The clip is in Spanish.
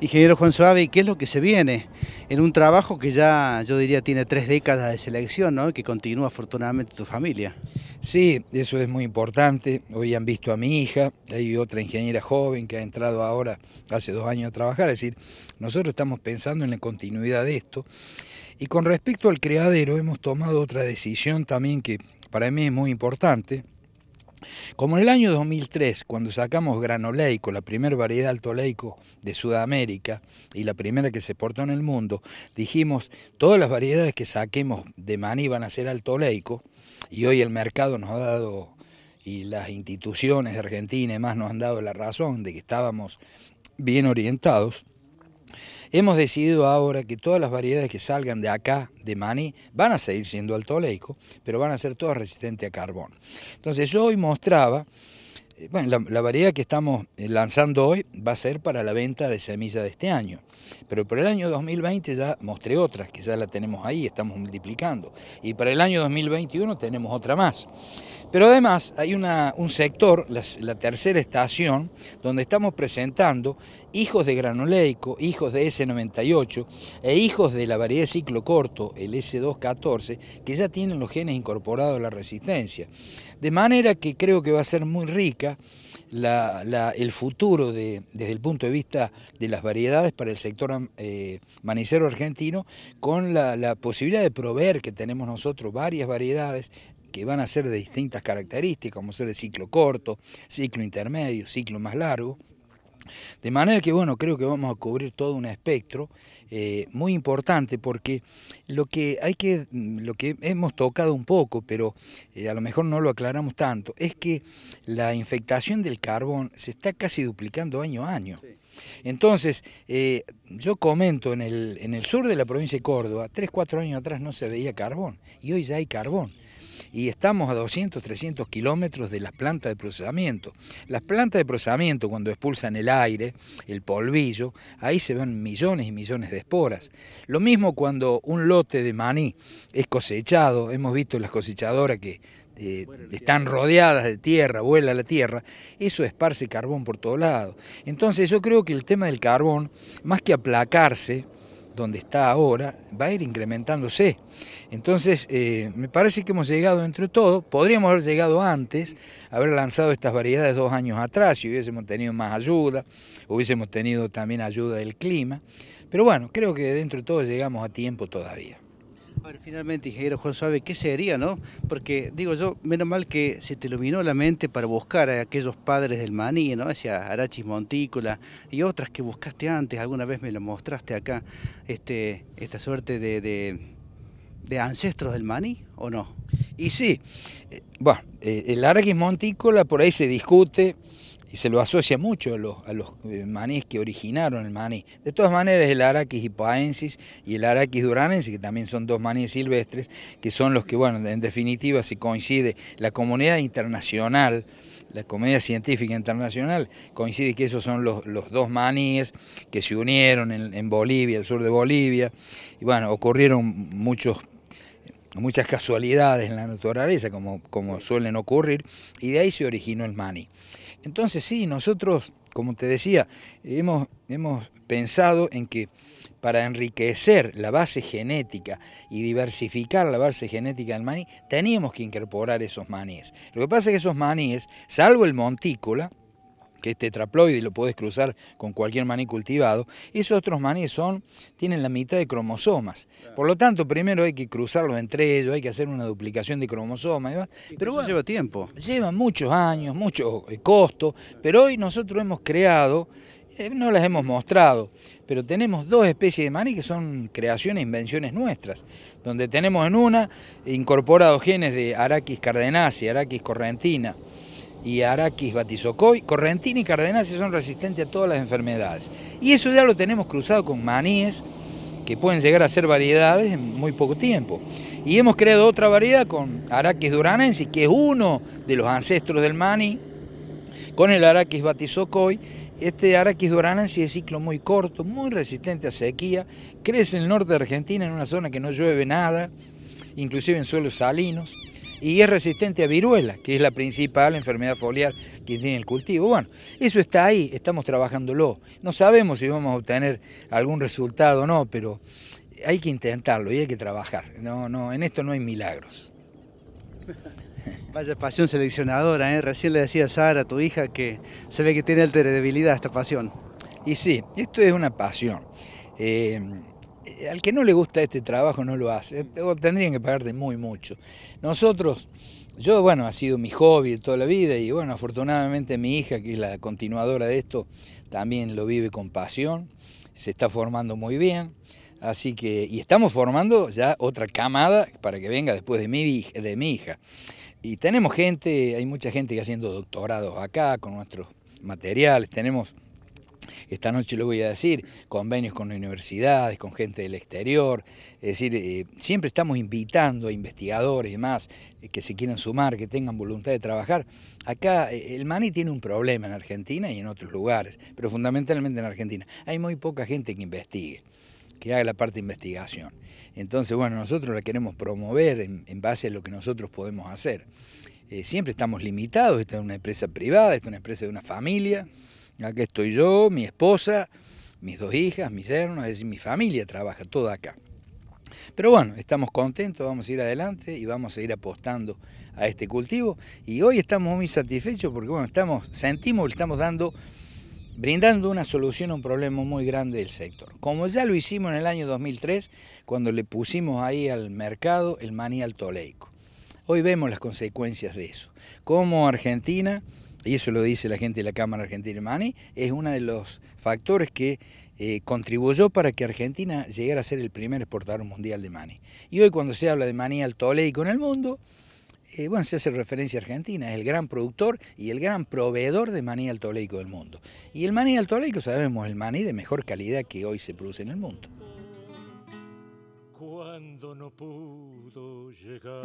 Ingeniero Juan Suave, ¿qué es lo que se viene? En un trabajo que ya, yo diría, tiene tres décadas de selección, ¿no? Que continúa afortunadamente tu familia. Sí, eso es muy importante. Hoy han visto a mi hija, hay otra ingeniera joven que ha entrado ahora hace dos años a trabajar. Es decir, nosotros estamos pensando en la continuidad de esto. Y con respecto al criadero, hemos tomado otra decisión también que para mí es muy importante, como en el año 2003, cuando sacamos granoleico, la primera variedad altoleico de Sudamérica y la primera que se portó en el mundo, dijimos, todas las variedades que saquemos de maní van a ser altoleico, y hoy el mercado nos ha dado, y las instituciones de Argentina y más nos han dado la razón de que estábamos bien orientados, Hemos decidido ahora que todas las variedades que salgan de acá, de Mani van a seguir siendo altoleico, pero van a ser todas resistentes a carbón. Entonces yo hoy mostraba, eh, bueno, la, variedad que estamos eh, lanzando hoy va a ser para la venta de semillas de este año, pero para el año 2020 ya mostré otras, que ya la tenemos ahí, estamos multiplicando, y para el año 2021 tenemos otra más. Pero además hay un sector, la, tercera estación, donde estamos presentando hijos de granoleico hijos de S98 e hijos de la variedad de ciclo corto, el S214, que ya tienen los genes incorporados a la resistencia. De manera que creo que va a ser muy rica el futuro de, desde el punto de vista de las variedades para el sector eh, manicero argentino con la, la, posibilidad de proveer que tenemos nosotros varias variedades que van a ser de distintas características, como ser el ciclo corto, ciclo intermedio, ciclo más largo. De manera que, bueno, creo que vamos a cubrir todo un espectro eh, muy importante porque lo que, hay que, mm, lo que hemos tocado un poco, pero eh, a lo mejor no lo aclaramos tanto, es que la infectación del carbón se está casi duplicando año a año. Entonces, eh, yo comento, en el, en el sur de la provincia de Córdoba, tres, cuatro años atrás no se veía carbón y hoy ya hay carbón y estamos a 200, 300 kilómetros de las plantas de procesamiento. Las plantas de procesamiento cuando expulsan el aire, el polvillo, ahí se ven millones y millones de esporas. Lo mismo cuando un lote de maní es cosechado, hemos visto las cosechadoras que eh, están rodeadas de tierra, vuela la tierra, eso esparce carbón por todos lados. Entonces yo creo que el tema del carbón, más que aplacarse, donde está ahora, va a ir incrementándose. Entonces, eh, me parece que hemos llegado entre todo, podríamos haber llegado antes, haber lanzado estas variedades dos años atrás, si hubiésemos tenido más ayuda, hubiésemos tenido también ayuda del clima, pero bueno, creo que dentro de todo llegamos a tiempo todavía finalmente, ingeniero Juan Suave, ¿qué sería, no? Porque, digo yo, menos mal que se te iluminó la mente para buscar a aquellos padres del maní, ¿no? Hacia Arachis Montícola y otras que buscaste antes, alguna vez me lo mostraste acá, este, esta suerte de, de, ancestros del maní, ¿o no? Y sí, eh, bueno, eh, el Arachis Montícola por ahí se discute, y se lo asocia mucho a los, eh, maníes que originaron el maní. De todas maneras, el Araquis hipoensis y el Araquis duranensis, que también son dos maníes silvestres, que son los que, bueno, en definitiva se coincide la comunidad internacional, la comunidad científica internacional, coincide que esos son los, dos maníes que se unieron en, Bolivia, el sur de Bolivia, y bueno, ocurrieron muchos muchas casualidades en la naturaleza, como, como suelen ocurrir, y de ahí se originó el maní. Entonces sí, nosotros, como te decía, hemos, pensado en que para enriquecer la base genética y diversificar la base genética del maní, teníamos que incorporar esos maníes. Lo que pasa es que esos maníes, salvo el montícola, que es tetraploide y lo podés cruzar con cualquier maní cultivado, esos otros maníes son, tienen la mitad de cromosomas. Por lo tanto, primero hay que cruzarlos entre ellos, hay que hacer una duplicación de cromosomas y demás. Pero bueno, lleva tiempo. Lleva muchos años, mucho eh, costo, pero hoy nosotros hemos creado eh, no las hemos mostrado, pero tenemos dos especies de maní que son creaciones, invenciones nuestras, donde tenemos en una incorporado genes de Araquis cardenacea, Araquis correntina, y Araquis batizocoy, correntina y cardenácea son resistentes a todas las enfermedades. Y eso ya lo tenemos cruzado con maníes, que pueden llegar a ser variedades en muy poco tiempo. Y hemos creado otra variedad con Araquis duranensis, que es uno de los ancestros del maní, con el Araquis batizocoy. Este Araquis duranensis es ciclo muy corto, muy resistente a sequía, crece en el norte de Argentina en una zona que no llueve nada, inclusive en suelos salinos y es resistente a viruela, que es la principal enfermedad foliar que tiene el cultivo. Bueno, eso está ahí, estamos trabajándolo. No sabemos si vamos a obtener algún resultado o no, pero hay que intentarlo y hay que trabajar. No, no, en esto no hay milagros. Vaya pasión seleccionadora, ¿eh? recién le decía a Sara, tu hija, que se ve que tiene alta debilidad esta pasión. Y sí, esto es una pasión. Eh, eh, al que no le gusta este trabajo no lo hace, eh, o tendrían que pagarte muy mucho. Nosotros, yo, bueno, ha sido mi hobby toda la vida y, bueno, afortunadamente mi hija, que es la continuadora de esto, también lo vive con pasión, se está formando muy bien, así que, y estamos formando ya otra camada para que venga después de mi, de mi hija. Y tenemos gente, hay mucha gente que haciendo doctorados acá con nuestros materiales, tenemos esta noche lo voy a decir, convenios con universidades, con gente del exterior, es decir, eh, siempre estamos invitando a investigadores y demás eh, que se quieran sumar, que tengan voluntad de trabajar. Acá eh, el MANI tiene un problema en Argentina y en otros lugares, pero fundamentalmente en Argentina. Hay muy poca gente que investigue que haga la parte de investigación. Entonces, bueno, nosotros la queremos promover en, base a lo que nosotros podemos hacer. siempre estamos limitados, esta es una empresa privada, esta es una empresa de una familia, aquí estoy yo, mi esposa, mis dos hijas, mis hermanos, es decir, mi familia trabaja toda acá. Pero bueno, estamos contentos, vamos a ir adelante y vamos a ir apostando a este cultivo. Y hoy estamos muy satisfechos porque bueno, estamos, sentimos que estamos dando, brindando una solución a un problema muy grande del sector. Como ya lo hicimos en el año 2003, cuando le pusimos ahí al mercado el maní toleico. Hoy vemos las consecuencias de eso. Como Argentina y eso lo dice la gente de la Cámara Argentina de Mani, es uno de los factores que eh, contribuyó para que Argentina llegara a ser el primer exportador mundial de maní. Y hoy cuando se habla de maní altoleico en el mundo, eh, bueno, se hace referencia a Argentina, es el gran productor y el gran proveedor de maní altoleico del mundo. Y el maní altoleico, sabemos, el maní de mejor calidad que hoy se produce en el mundo. Cuando no pudo llegar